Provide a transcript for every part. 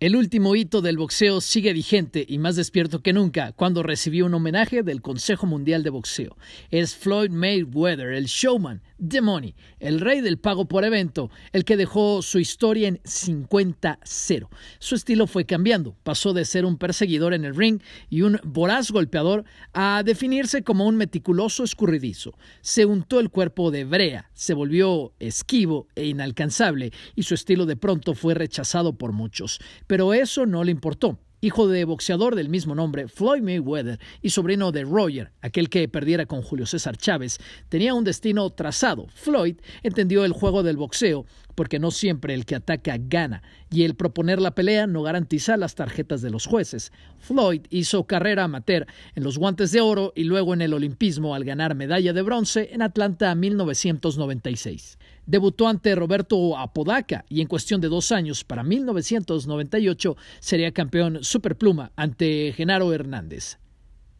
El último hito del boxeo sigue vigente y más despierto que nunca cuando recibió un homenaje del Consejo Mundial de Boxeo. Es Floyd Mayweather, el showman, The Money, el rey del pago por evento, el que dejó su historia en 50-0. Su estilo fue cambiando, pasó de ser un perseguidor en el ring y un voraz golpeador a definirse como un meticuloso escurridizo. Se untó el cuerpo de brea, se volvió esquivo e inalcanzable y su estilo de pronto fue rechazado por muchos pero eso no le importó. Hijo de boxeador del mismo nombre, Floyd Mayweather, y sobrino de Roger, aquel que perdiera con Julio César Chávez, tenía un destino trazado. Floyd entendió el juego del boxeo, porque no siempre el que ataca gana, y el proponer la pelea no garantiza las tarjetas de los jueces. Floyd hizo carrera amateur en los guantes de oro y luego en el olimpismo al ganar medalla de bronce en Atlanta 1996. Debutó ante Roberto Apodaca y en cuestión de dos años, para 1998, sería campeón superpluma ante Genaro Hernández.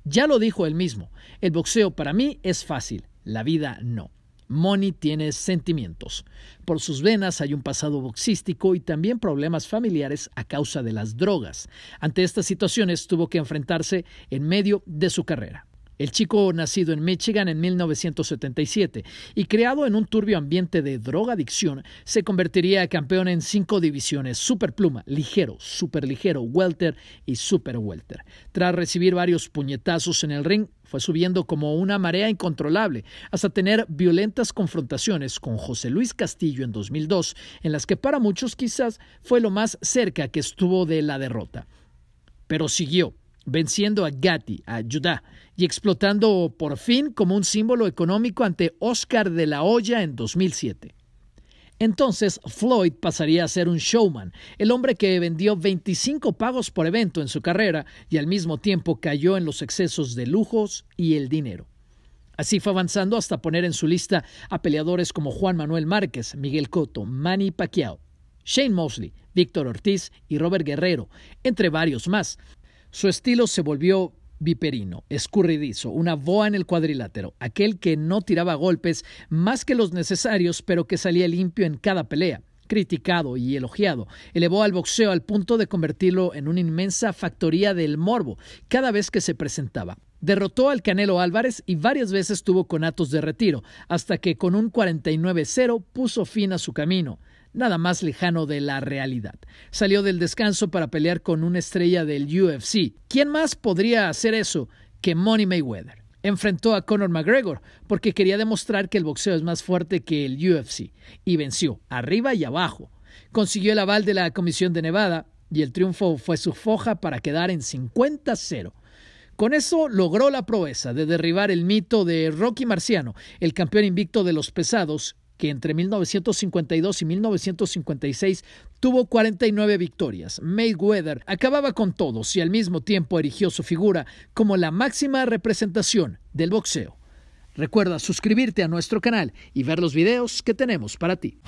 Ya lo dijo él mismo, el boxeo para mí es fácil, la vida no. Moni tiene sentimientos. Por sus venas hay un pasado boxístico y también problemas familiares a causa de las drogas. Ante estas situaciones tuvo que enfrentarse en medio de su carrera el chico nacido en Michigan en 1977 y creado en un turbio ambiente de drogadicción, se convertiría en campeón en cinco divisiones, superpluma, ligero, superligero, welter y Superwelter. Tras recibir varios puñetazos en el ring, fue subiendo como una marea incontrolable, hasta tener violentas confrontaciones con José Luis Castillo en 2002, en las que para muchos quizás fue lo más cerca que estuvo de la derrota. Pero siguió, venciendo a Gatti, a Judá, y explotando por fin como un símbolo económico ante Oscar de la Hoya en 2007. Entonces Floyd pasaría a ser un showman, el hombre que vendió 25 pagos por evento en su carrera y al mismo tiempo cayó en los excesos de lujos y el dinero. Así fue avanzando hasta poner en su lista a peleadores como Juan Manuel Márquez, Miguel Cotto, Manny Pacquiao, Shane Mosley, Víctor Ortiz y Robert Guerrero, entre varios más, su estilo se volvió viperino, escurridizo, una boa en el cuadrilátero, aquel que no tiraba golpes más que los necesarios, pero que salía limpio en cada pelea criticado y elogiado. Elevó al boxeo al punto de convertirlo en una inmensa factoría del morbo cada vez que se presentaba. Derrotó al Canelo Álvarez y varias veces tuvo conatos de retiro, hasta que con un 49-0 puso fin a su camino nada más lejano de la realidad. Salió del descanso para pelear con una estrella del UFC. ¿Quién más podría hacer eso que Money Mayweather? Enfrentó a Conor McGregor porque quería demostrar que el boxeo es más fuerte que el UFC y venció arriba y abajo. Consiguió el aval de la Comisión de Nevada y el triunfo fue su foja para quedar en 50-0. Con eso logró la proeza de derribar el mito de Rocky Marciano, el campeón invicto de los pesados, que entre 1952 y 1956 tuvo 49 victorias. Mayweather acababa con todos y al mismo tiempo erigió su figura como la máxima representación del boxeo. Recuerda suscribirte a nuestro canal y ver los videos que tenemos para ti.